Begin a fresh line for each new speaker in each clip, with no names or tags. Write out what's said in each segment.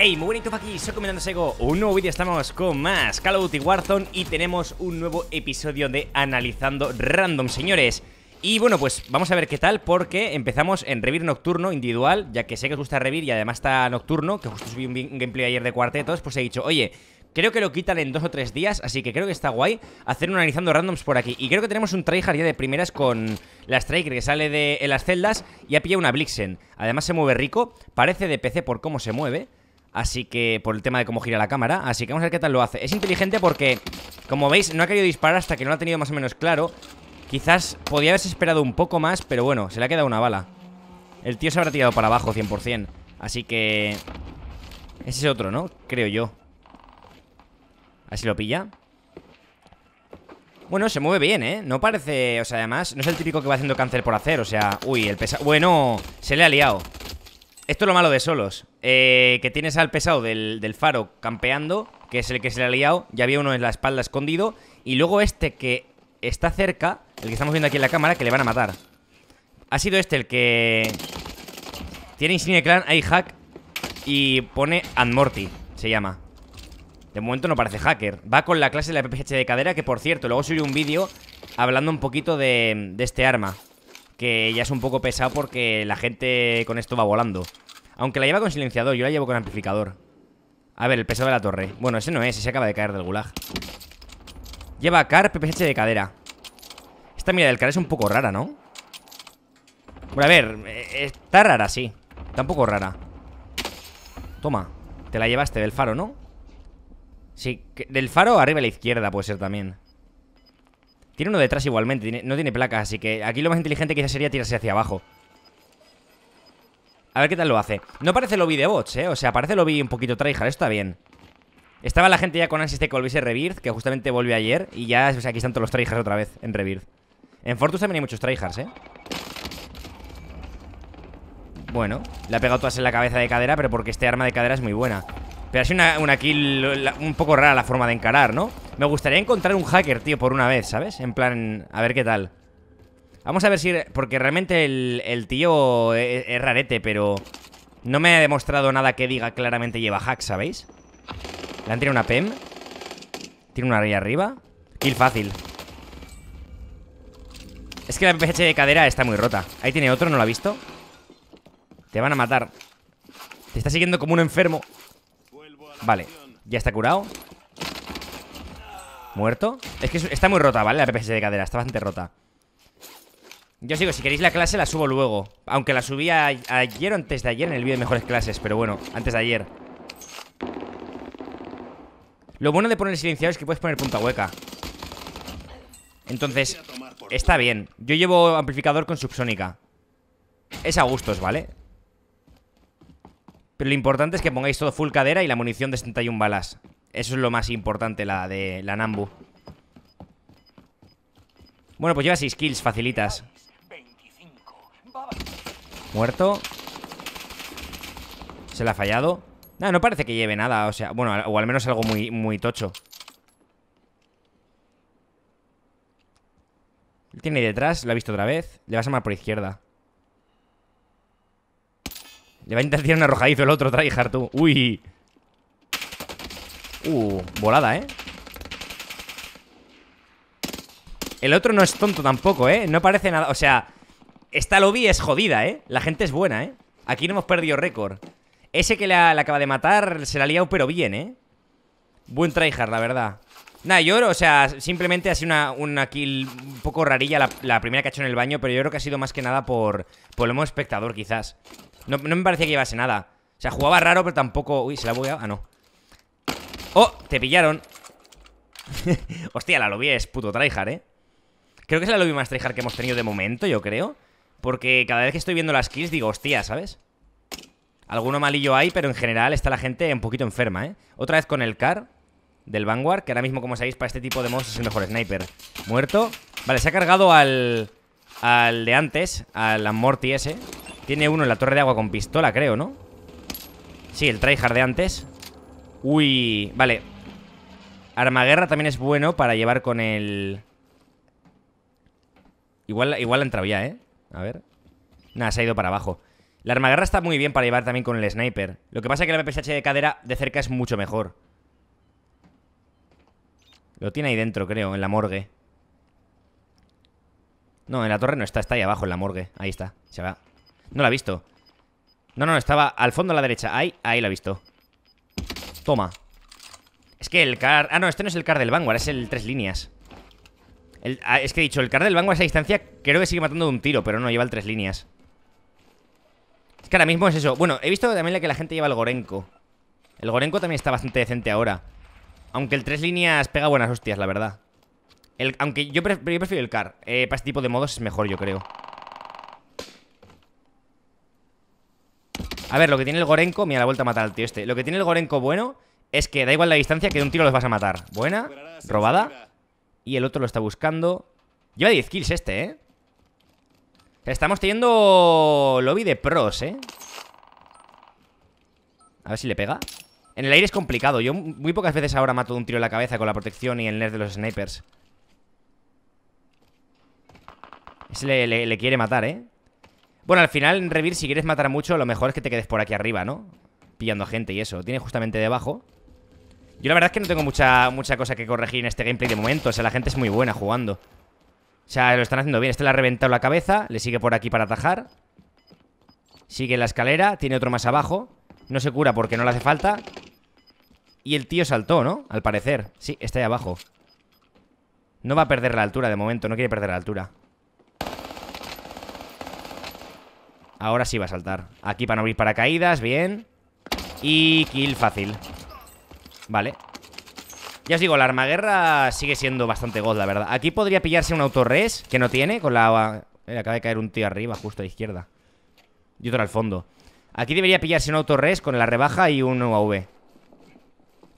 Hey, muy bonito aquí, soy de Sego, un nuevo vídeo, estamos con más Call of Duty Warzone y tenemos un nuevo episodio de Analizando Random, señores y bueno, pues vamos a ver qué tal porque empezamos en Revir Nocturno individual, ya que sé que os gusta Revir y además está Nocturno, que justo subí un gameplay ayer de cuartetos, pues he dicho, oye, creo que lo quitan en dos o tres días, así que creo que está guay hacer un analizando randoms por aquí. Y creo que tenemos un tryhard ya de primeras con la Striker que sale de las celdas y ha pillado una Blixen. Además se mueve rico, parece de PC por cómo se mueve. Así que, por el tema de cómo gira la cámara Así que vamos a ver qué tal lo hace Es inteligente porque, como veis, no ha querido disparar hasta que no lo ha tenido más o menos claro Quizás podía haberse esperado un poco más Pero bueno, se le ha quedado una bala El tío se habrá tirado para abajo 100% Así que... Ese es otro, ¿no? Creo yo Así lo pilla Bueno, se mueve bien, ¿eh? No parece... O sea, además, no es el típico que va haciendo cáncer por hacer O sea... Uy, el pesa... Bueno, se le ha liado esto es lo malo de solos. Eh, que tienes al pesado del, faro campeando, que es el que se le ha liado. Ya había uno en la espalda escondido. Y luego este que está cerca, el que estamos viendo aquí en la cámara, que le van a matar. Ha sido este el que... Tiene insignia clan, hay hack y pone Anmorty, se llama. De momento no parece hacker. Va con la clase de la PPH de cadera, que por cierto, luego subió un vídeo hablando un poquito de, de este arma. Que ya es un poco pesado porque la gente con esto va volando. Aunque la lleva con silenciador, yo la llevo con amplificador A ver, el peso de la torre Bueno, ese no es, ese acaba de caer del gulag Lleva car, PPSH de cadera Esta mira del car es un poco rara, ¿no? Bueno, a ver, eh, está rara, sí Está un poco rara Toma, te la llevaste del faro, ¿no? Sí, del faro arriba a la izquierda puede ser también Tiene uno detrás igualmente, no tiene placa, Así que aquí lo más inteligente quizás sería tirarse hacia abajo a ver qué tal lo hace. No parece lobby de bots, ¿eh? O sea, parece lo vi un poquito tryhard. Está bien. Estaba la gente ya con ansias de que volviese Rebirth, que justamente volvió ayer. Y ya, o sea, aquí están todos los tryhards otra vez en Rebirth. En Fortus también hay muchos tryhards, ¿eh? Bueno, le ha pegado todas en la cabeza de cadera, pero porque este arma de cadera es muy buena. Pero ha sido una, kill un poco rara la forma de encarar, ¿no? Me gustaría encontrar un hacker, tío, por una vez, ¿sabes? En plan, a ver qué tal. Vamos a ver si... Porque realmente el, tío e, e, es, rarete, pero... No me ha demostrado nada que diga claramente lleva hack, ¿sabéis? Le han tirado una PEM Tiene una ahí arriba Kill fácil Es que la PPH de cadera está muy rota Ahí tiene otro, ¿no lo ha visto? Te van a matar Te está siguiendo como un enfermo Vale, ya está curado Muerto Es que está muy rota, ¿vale? La PPH de cadera, está bastante rota yo digo, si queréis la clase la subo luego Aunque la subí ayer o antes de ayer en el vídeo de mejores clases Pero bueno, antes de ayer Lo bueno de poner silenciado es que puedes poner punta hueca Entonces, está bien Yo llevo amplificador con subsónica Es a gustos, ¿vale? Pero lo importante es que pongáis todo full cadera y la munición de 71 balas Eso es lo más importante, la de la Nambu Bueno, pues lleva 6 kills, facilitas Muerto Se le ha fallado Nada, no parece que lleve nada, o sea Bueno, o al menos algo muy, muy tocho Tiene ahí detrás, lo ha visto otra vez Le vas a mar por izquierda Le va a intentar tirar un arrojadizo el otro, tryhard tú Uy Uh, volada, ¿eh? El otro no es tonto tampoco, ¿eh? No parece nada, o sea esta lobby es jodida, ¿eh? La gente es buena, ¿eh? Aquí no hemos perdido récord. Ese que la, acaba de matar se la ha liado, pero bien, ¿eh? Buen tryhard, la verdad. Nada, yo, o sea, simplemente ha sido una, una kill un poco rarilla la, primera que ha hecho en el baño, pero yo creo que ha sido más que nada por, por el modo espectador, quizás. No, no me parecía que llevase nada. O sea, jugaba raro, pero tampoco... Uy, se la voy a... Ah, no. ¡Oh! Te pillaron. Hostia, la lobby es puto tryhard, ¿eh? Creo que es la lobby más tryhard que hemos tenido de momento, yo creo. Porque cada vez que estoy viendo las kills digo, hostia, ¿sabes? Alguno malillo hay, pero en general está la gente un poquito enferma, ¿eh? Otra vez con el car del Vanguard, que ahora mismo, como sabéis, para este tipo de monstruos es el mejor sniper. Muerto. Vale, se ha cargado al, al de antes, al Amorti ese. Tiene uno en la torre de agua con pistola, creo, ¿no? Sí, el tryhard de antes. Uy, vale. Armaguerra también es bueno para llevar con el... Igual, igual ha entrado ya, ¿eh? A ver. Nada, se ha ido para abajo. La armagarra está muy bien para llevar también con el sniper. Lo que pasa es que la MPSH de cadera de cerca es mucho mejor. Lo tiene ahí dentro, creo, en la morgue. No, en la torre no está, está ahí abajo en la morgue. Ahí está, se va. No la ha visto. No, no, estaba al fondo a la derecha. Ahí, ahí la ha visto. Toma. Es que el car... Ah, no, este no es el car del Vanguard, es el tres líneas. Ah, es que he dicho, el car del banco a esa distancia creo que sigue matando de un tiro, pero no, lleva el tres líneas. Es que ahora mismo es eso. Bueno, he visto también la que la gente lleva el Gorenko. El Gorenko también está bastante decente ahora. Aunque el tres líneas pega buenas hostias, la verdad. aunque yo, prefiero el car. Eh, para este tipo de modos es mejor, yo creo. A ver, lo que tiene el Gorenko... Mira, la vuelta a matar al tío este. Lo que tiene el Gorenko bueno es que da igual la distancia que de un tiro los vas a matar. Buena, robada y el otro lo está buscando. Lleva 10 kills este, ¿eh? Estamos teniendo lobby de pros, ¿eh? A ver si le pega. En el aire es complicado. Yo muy pocas veces ahora mato de un tiro en la cabeza con la protección y el nerf de los snipers. Ese le, quiere matar, ¿eh? Bueno, al final, en Revir, si quieres matar mucho, lo mejor es que te quedes por aquí arriba, ¿no? Pillando gente y eso. Tiene justamente debajo. Yo la verdad es que no tengo mucha, mucha cosa que corregir en este gameplay de momento. O sea, la gente es muy buena jugando. O sea, lo están haciendo bien. Este le ha reventado la cabeza. Le sigue por aquí para atajar. Sigue la escalera. Tiene otro más abajo. No se cura porque no le hace falta. Y el tío saltó, ¿no? Al parecer. Sí, está ahí abajo. No va a perder la altura de momento. No quiere perder la altura. Ahora sí va a saltar. Aquí para no abrir paracaídas. Bien. Y kill fácil. Vale ya os digo, la armaguerra sigue siendo bastante god, la verdad Aquí podría pillarse un autorres Que no tiene, con la... acaba de caer un tío arriba, justo a la izquierda Y otro al fondo Aquí debería pillarse un autorres con la rebaja y un UAV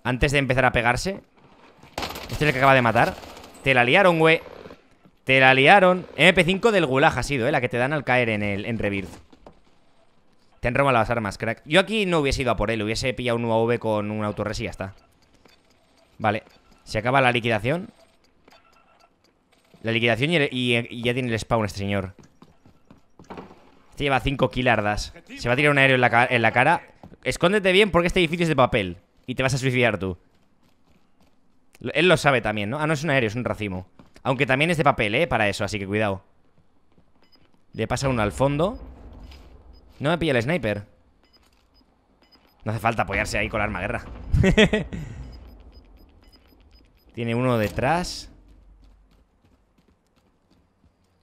Antes de empezar a pegarse Este es el que acaba de matar Te la liaron, güey Te la liaron MP5 del gulag ha sido, eh La que te dan al caer en el en Rebirth te han las armas, crack. Yo aquí no hubiese ido a por él, hubiese pillado un UAV con un autorres y ya está. Vale. Se acaba la liquidación. La liquidación y, ya tiene el spawn este señor. Este lleva 5 kilardas. Se va a tirar un aéreo en la, en la cara. Escóndete bien porque este edificio es de papel. Y te vas a suicidar tú. Él lo sabe también, ¿no? Ah, no es un aéreo, es un racimo. Aunque también es de papel, ¿eh? Para eso, así que cuidado. Le pasa uno al fondo. No me pilla el sniper No hace falta apoyarse ahí con la arma guerra Tiene uno detrás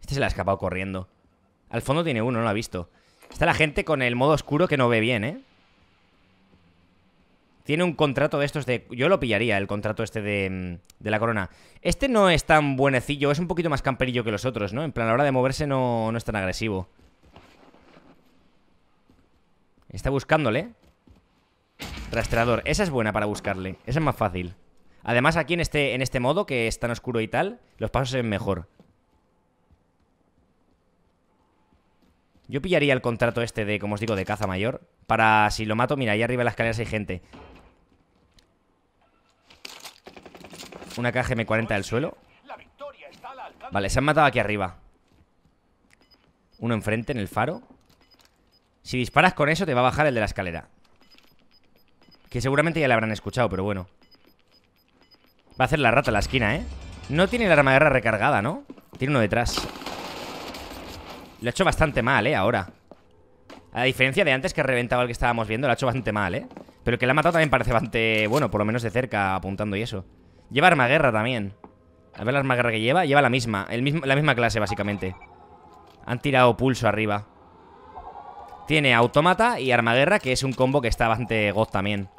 Este se le ha escapado corriendo Al fondo tiene uno, no lo ha visto Está la gente con el modo oscuro que no ve bien, ¿eh? Tiene un contrato de estos de... Yo lo pillaría, el contrato este de, mm, de la corona. Este no es tan buenecillo, es un poquito más camperillo que los otros, ¿no? En plan, a la hora de moverse no, no es tan agresivo. Está buscándole Rastreador, esa es buena para buscarle Esa es más fácil Además aquí en este, en este modo, que es tan oscuro y tal Los pasos se ven mejor Yo pillaría el contrato este de, como os digo, de caza mayor Para si lo mato, mira, ahí arriba en las escaleras hay gente Una caja M40 del suelo Vale, se han matado aquí arriba Uno enfrente, en el faro si disparas con eso te va a bajar el de la escalera Que seguramente ya le habrán escuchado, pero bueno Va a hacer la rata a la esquina, ¿eh? No tiene la arma guerra recargada, ¿no? Tiene uno detrás Lo ha hecho bastante mal, ¿eh? Ahora A diferencia de antes que reventaba el que estábamos viendo Lo ha hecho bastante mal, ¿eh? Pero que la ha matado también parece bastante... Bueno, por lo menos de cerca apuntando y eso Lleva arma guerra también A ver la arma que lleva Lleva la misma el mismo, La misma clase, básicamente Han tirado pulso arriba tiene Automata y Armaguerra, que es un combo que está bastante goz también.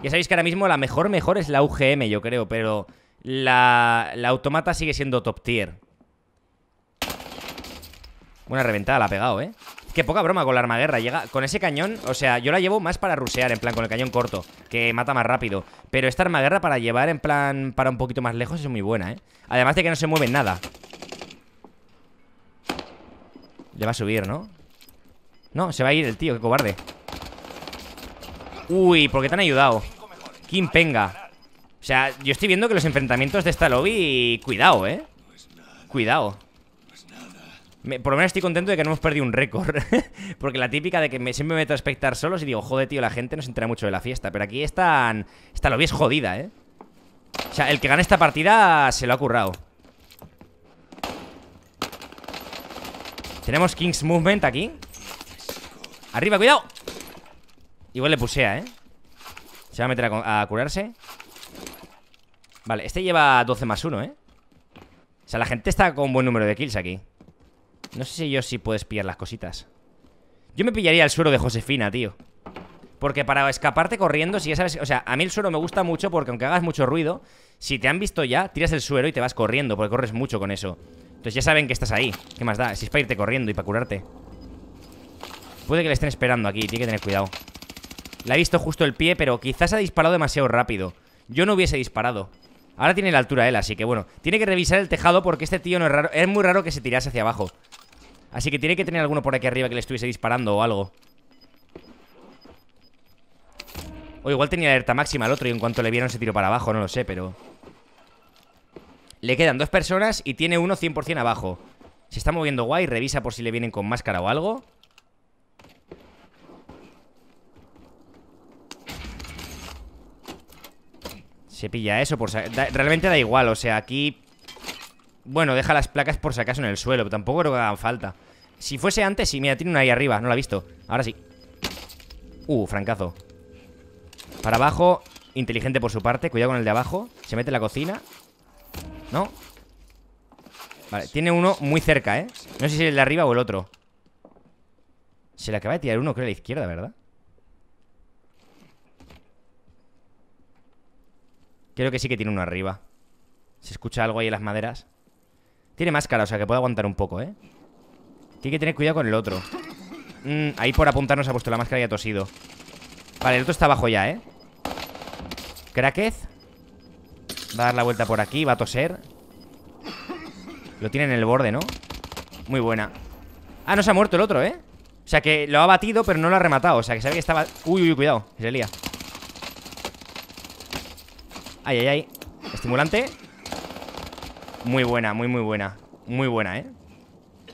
Ya sabéis que ahora mismo la mejor mejor es la UGM, yo creo, pero la, la Automata sigue siendo top tier. Una reventada, la ha pegado, ¿eh? Que poca broma con la armaguerra. Llega con ese cañón, o sea, yo la llevo más para rusear, en plan, con el cañón corto, que mata más rápido. Pero esta armaguerra para llevar, en plan, para un poquito más lejos es muy buena, ¿eh? Además de que no se mueve nada. Ya va a subir, ¿no? No, se va a ir el tío, qué cobarde Uy, ¿por qué te han ayudado? Kim Penga O sea, yo estoy viendo que los enfrentamientos de esta lobby Cuidado, eh Cuidado por lo menos estoy contento de que no hemos perdido un récord. Porque la típica de que me, siempre me meto a espectar solos y digo, joder, tío, la gente no se entera mucho de la fiesta. Pero aquí están, esta lobby es jodida, ¿eh? O sea, el que gana esta partida se lo ha currado. Tenemos King's Movement aquí. Arriba, cuidado Igual le pusea, ¿eh? Se va a meter a, curarse Vale, este lleva 12 más 1, ¿eh? O sea, la gente está con un buen número de kills aquí No sé si yo sí puedes pillar las cositas Yo me pillaría el suero de Josefina, tío porque para escaparte corriendo, si ya sabes... O sea, a mí el suero me gusta mucho porque aunque hagas mucho ruido, si te han visto ya, tiras el suero y te vas corriendo, porque corres mucho con eso. Entonces ya saben que estás ahí. ¿Qué más da? Si es para irte corriendo y para curarte. Puede que le estén esperando aquí, tiene que tener cuidado Le ha visto justo el pie, pero quizás ha disparado demasiado rápido Yo no hubiese disparado Ahora tiene la altura él, así que bueno Tiene que revisar el tejado porque este tío no es raro Es muy raro que se tirase hacia abajo Así que tiene que tener alguno por aquí arriba que le estuviese disparando o algo O igual tenía alerta máxima al otro y en cuanto le vieron se tiró para abajo, no lo sé, pero... Le quedan dos personas y tiene uno 100% abajo. Se está moviendo guay, revisa por si le vienen con máscara o algo. Se pilla eso por Realmente da igual, o sea, aquí... Bueno, deja las placas por si acaso en el suelo Tampoco creo que hagan falta Si fuese antes, sí, mira, tiene una ahí arriba, no la he visto Ahora sí Uh, francazo Para abajo, inteligente por su parte Cuidado con el de abajo, se mete en la cocina ¿No? Vale, tiene uno muy cerca, ¿eh? No sé si es el de arriba o el otro Se le acaba de tirar uno, creo, a la izquierda, ¿verdad? Creo que sí que tiene uno arriba. Se escucha algo ahí en las maderas. Tiene máscara, o sea que puede aguantar un poco, ¿eh? Tiene que tener cuidado con el otro. Mm, ahí por apuntarnos ha puesto la máscara y ha tosido. Vale, el otro está abajo ya, ¿eh? ¿Craquez? Va a dar la vuelta por aquí, va a toser. Lo tiene en el borde, ¿no? Muy buena. Ah, no se ha muerto el otro, ¿eh? O sea que lo ha batido, pero no lo ha rematado. O sea que sabe que estaba. Uy, uy, cuidado. Se lía. Ay, ay, ay Estimulante Muy buena, muy, muy buena Muy buena, ¿eh?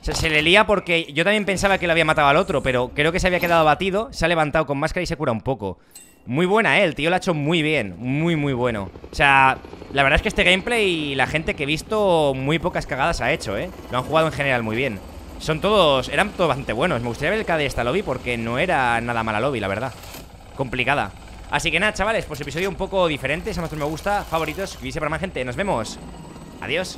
Se, se, le lía porque yo también pensaba que lo había matado al otro Pero creo que se había quedado batido Se ha levantado con máscara y se cura un poco Muy buena, ¿eh? El tío lo ha hecho muy bien Muy, muy bueno O sea, la verdad es que este gameplay Y la gente que he visto Muy pocas cagadas ha hecho, ¿eh? Lo han jugado en general muy bien Son todos... Eran todos bastante buenos Me gustaría ver el KD de esta lobby Porque no era nada mala lobby, la verdad Complicada Así que nada, chavales, pues episodio un poco diferente. Si vosotros me gusta, favoritos, que para más gente. Nos vemos. Adiós.